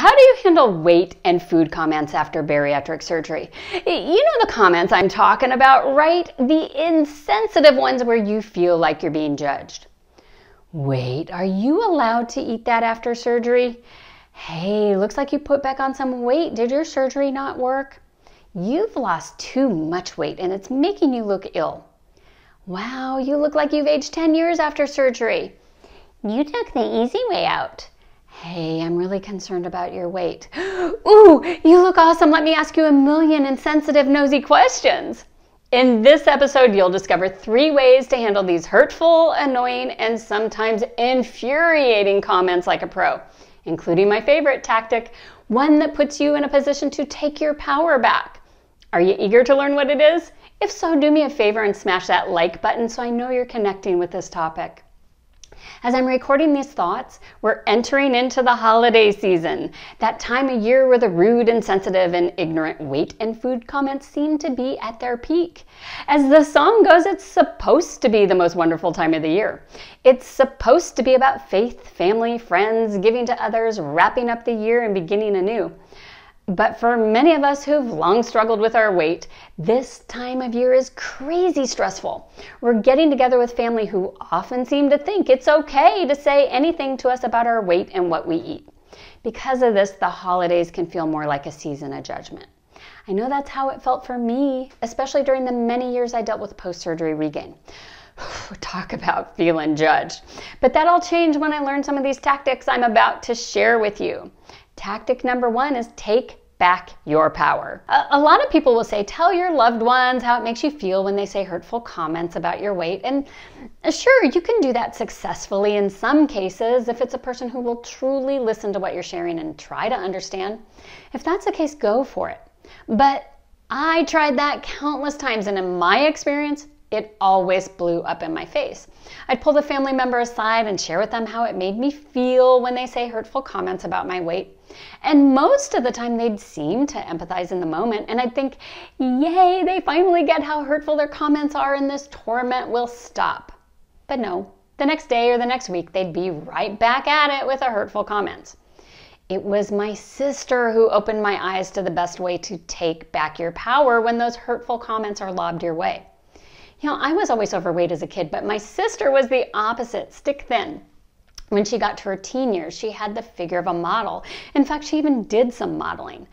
how do you handle weight and food comments after bariatric surgery? You know the comments I'm talking about, right? The insensitive ones where you feel like you're being judged. Wait, are you allowed to eat that after surgery? Hey, looks like you put back on some weight. Did your surgery not work? You've lost too much weight and it's making you look ill. Wow, you look like you've aged 10 years after surgery. You took the easy way out. Hey, I'm really concerned about your weight. Ooh, you look awesome. Let me ask you a million insensitive, nosy questions. In this episode, you'll discover three ways to handle these hurtful, annoying, and sometimes infuriating comments like a pro, including my favorite tactic, one that puts you in a position to take your power back. Are you eager to learn what it is? If so, do me a favor and smash that like button so I know you're connecting with this topic. As I'm recording these thoughts, we're entering into the holiday season, that time of year where the rude, insensitive, and ignorant weight and food comments seem to be at their peak. As the song goes, it's supposed to be the most wonderful time of the year. It's supposed to be about faith, family, friends, giving to others, wrapping up the year, and beginning anew. But for many of us who've long struggled with our weight, this time of year is crazy stressful. We're getting together with family who often seem to think it's okay to say anything to us about our weight and what we eat. Because of this, the holidays can feel more like a season of judgment. I know that's how it felt for me, especially during the many years I dealt with post surgery regain. Talk about feeling judged. But that all changed when I learned some of these tactics I'm about to share with you. Tactic number one is take back your power. A, a, lot of people will say, tell your loved ones how it makes you feel when they say hurtful comments about your weight. And uh, sure, you can do that successfully in some cases if it's a person who will truly listen to what you're sharing and try to understand. If that's the case, go for it. But I tried that countless times, and in my experience, it always blew up in my face. I'd pull the family member aside and share with them how it made me feel when they say hurtful comments about my weight and most of the time, they'd seem to empathize in the moment, and I'd think, yay, they finally get how hurtful their comments are, and this torment will stop. But no, the next day or the next week, they'd be right back at it with a hurtful comment. It was my sister who opened my eyes to the best way to take back your power when those hurtful comments are lobbed your way. You know, I was always overweight as a kid, but my sister was the opposite, stick thin. When she got to her teen years, she had the figure of a model. In fact, she even did some modeling.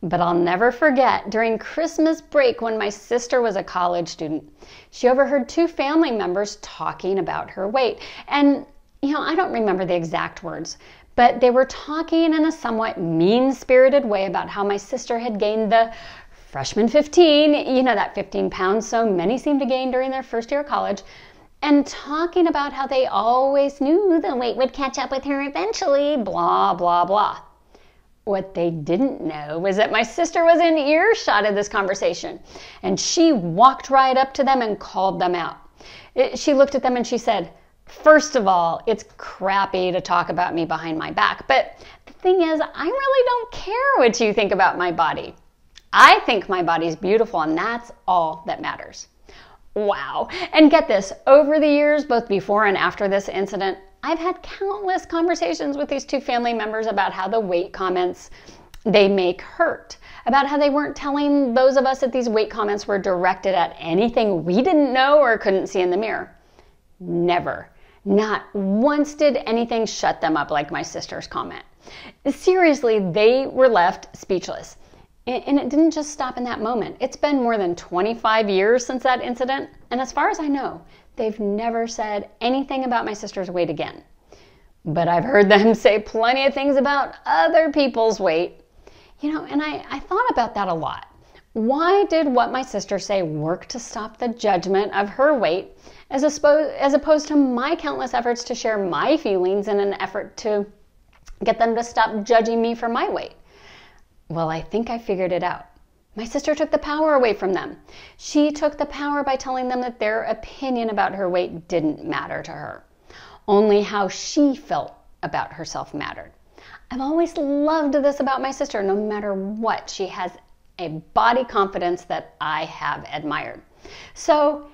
But I'll never forget during Christmas break when my sister was a college student, she overheard two family members talking about her weight. And, you know, I don't remember the exact words, but they were talking in a somewhat mean spirited way about how my sister had gained the freshman 15, you know, that 15 pounds so many seem to gain during their first year of college and talking about how they always knew the weight would catch up with her eventually, blah, blah, blah. What they didn't know was that my sister was in earshot of this conversation, and she walked right up to them and called them out. It, she looked at them and she said, First of all, it's crappy to talk about me behind my back, but the thing is, I really don't care what you think about my body. I think my body's beautiful, and that's all that matters. Wow. And get this, over the years, both before and after this incident, I've had countless conversations with these two family members about how the weight comments they make hurt, about how they weren't telling those of us that these weight comments were directed at anything we didn't know or couldn't see in the mirror. Never. Not once did anything shut them up like my sister's comment. Seriously, they were left speechless. And it didn't just stop in that moment. It's been more than 25 years since that incident, and as far as I know, they've never said anything about my sister's weight again. But I've heard them say plenty of things about other people's weight. You know, and I, I thought about that a lot. Why did what my sister say work to stop the judgment of her weight as, aspo- as opposed to my countless efforts to share my feelings in an effort to get them to stop judging me for my weight? Well, I think I figured it out. My sister took the power away from them. She took the power by telling them that their opinion about her weight didn't matter to her. Only how she felt about herself mattered. I've always loved this about my sister. No matter what, she has a body confidence that I have admired. So,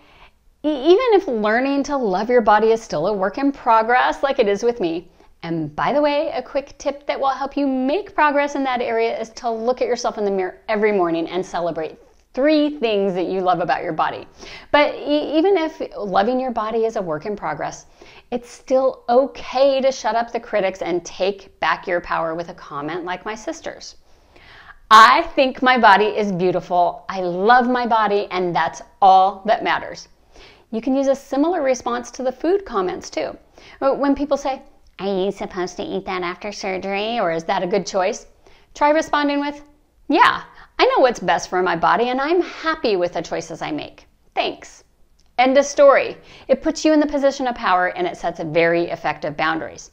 even if learning to love your body is still a work in progress, like it is with me, and by the way, a quick tip that will help you make progress in that area is to look at yourself in the mirror every morning and celebrate three things that you love about your body. But e- even if loving your body is a work in progress, it's still okay to shut up the critics and take back your power with a comment like my sister's. I think my body is beautiful. I love my body, and that's all that matters. You can use a similar response to the food comments too. When people say, are you supposed to eat that after surgery, or is that a good choice? Try responding with, Yeah, I know what's best for my body, and I'm happy with the choices I make. Thanks. End of story. It puts you in the position of power and it sets very effective boundaries.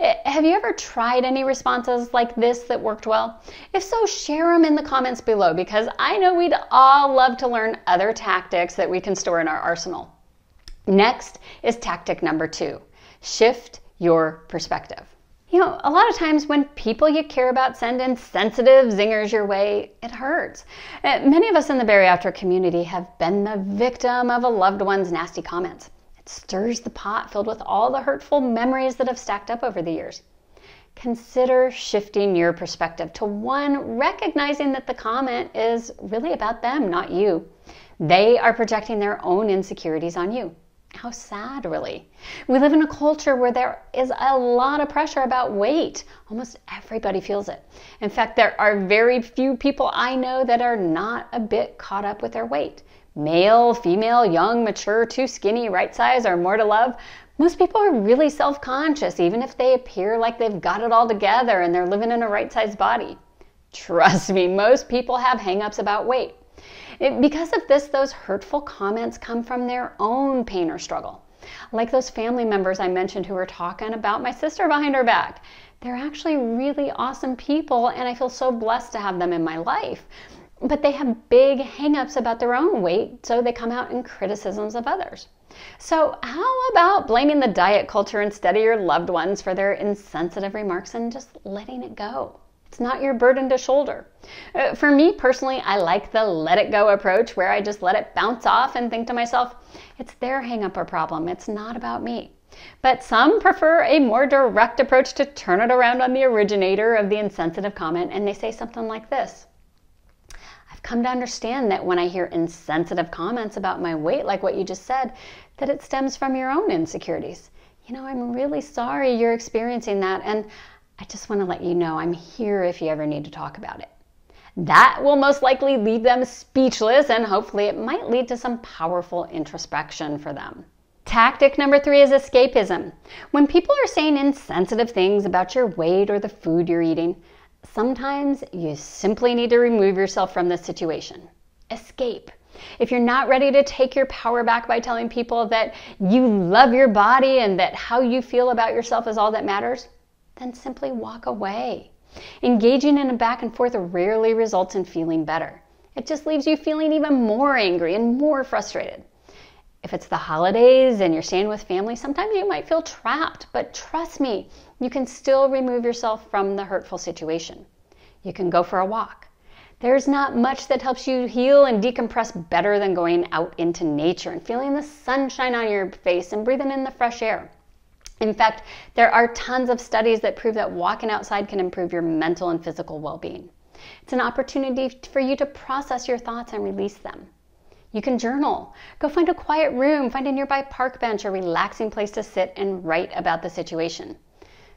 Eh, have you ever tried any responses like this that worked well? If so, share them in the comments below because I know we'd all love to learn other tactics that we can store in our arsenal. Next is tactic number two shift your perspective. You know, a lot of times when people you care about send insensitive zingers your way, it hurts. Uh, many of us in the bariatric community have been the victim of a loved one's nasty comments. It stirs the pot filled with all the hurtful memories that have stacked up over the years. Consider shifting your perspective to one recognizing that the comment is really about them, not you. They are projecting their own insecurities on you. How sad, really. We live in a culture where there is a lot of pressure about weight. Almost everybody feels it. In fact, there are very few people I know that are not a bit caught up with their weight. Male, female, young, mature, too skinny, right size, or more to love. Most people are really self conscious, even if they appear like they've got it all together and they're living in a right sized body. Trust me, most people have hangups about weight. It, because of this, those hurtful comments come from their own pain or struggle. Like those family members I mentioned who were talking about my sister behind her back. They're actually really awesome people, and I feel so blessed to have them in my life. But they have big hangups about their own weight, so they come out in criticisms of others. So, how about blaming the diet culture instead of your loved ones for their insensitive remarks and just letting it go? It's not your burden to shoulder. Uh, for me personally, I like the let it go approach where I just let it bounce off and think to myself, it's their hang up or problem. It's not about me. But some prefer a more direct approach to turn it around on the originator of the insensitive comment and they say something like this. I've come to understand that when I hear insensitive comments about my weight, like what you just said, that it stems from your own insecurities. You know, I'm really sorry you're experiencing that and I just want to let you know I'm here if you ever need to talk about it. That will most likely leave them speechless, and hopefully, it might lead to some powerful introspection for them. Tactic number three is escapism. When people are saying insensitive things about your weight or the food you're eating, sometimes you simply need to remove yourself from the situation. Escape. If you're not ready to take your power back by telling people that you love your body and that how you feel about yourself is all that matters, and simply walk away. Engaging in a back and forth rarely results in feeling better. It just leaves you feeling even more angry and more frustrated. If it's the holidays and you're staying with family, sometimes you might feel trapped, but trust me, you can still remove yourself from the hurtful situation. You can go for a walk. There's not much that helps you heal and decompress better than going out into nature and feeling the sunshine on your face and breathing in the fresh air. In fact, there are tons of studies that prove that walking outside can improve your mental and physical well being. It's an opportunity for you to process your thoughts and release them. You can journal. Go find a quiet room, find a nearby park bench, a relaxing place to sit and write about the situation.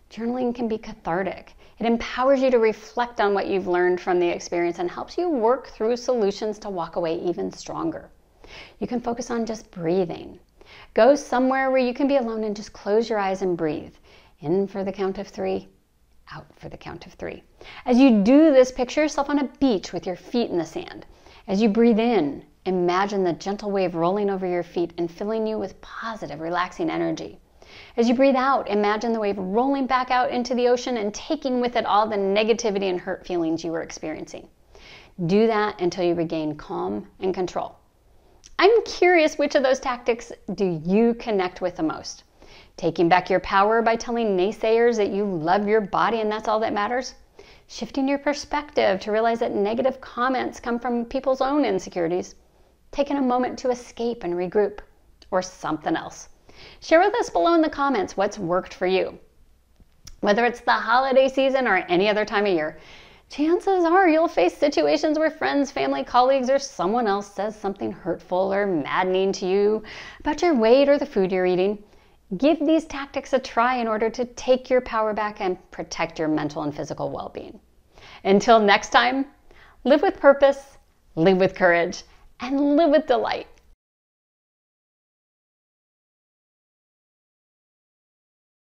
Journaling can be cathartic. It empowers you to reflect on what you've learned from the experience and helps you work through solutions to walk away even stronger. You can focus on just breathing. Go somewhere where you can be alone and just close your eyes and breathe. In for the count of three, out for the count of three. As you do this, picture yourself on a beach with your feet in the sand. As you breathe in, imagine the gentle wave rolling over your feet and filling you with positive, relaxing energy. As you breathe out, imagine the wave rolling back out into the ocean and taking with it all the negativity and hurt feelings you were experiencing. Do that until you regain calm and control. I'm curious which of those tactics do you connect with the most? Taking back your power by telling naysayers that you love your body and that's all that matters? Shifting your perspective to realize that negative comments come from people's own insecurities? Taking a moment to escape and regroup? Or something else? Share with us below in the comments what's worked for you. Whether it's the holiday season or any other time of year, chances are you'll face situations where friends, family, colleagues, or someone else says something hurtful or maddening to you about your weight or the food you're eating. Give these tactics a try in order to take your power back and protect your mental and physical well being. Until next time, live with purpose, live with courage, and live with delight.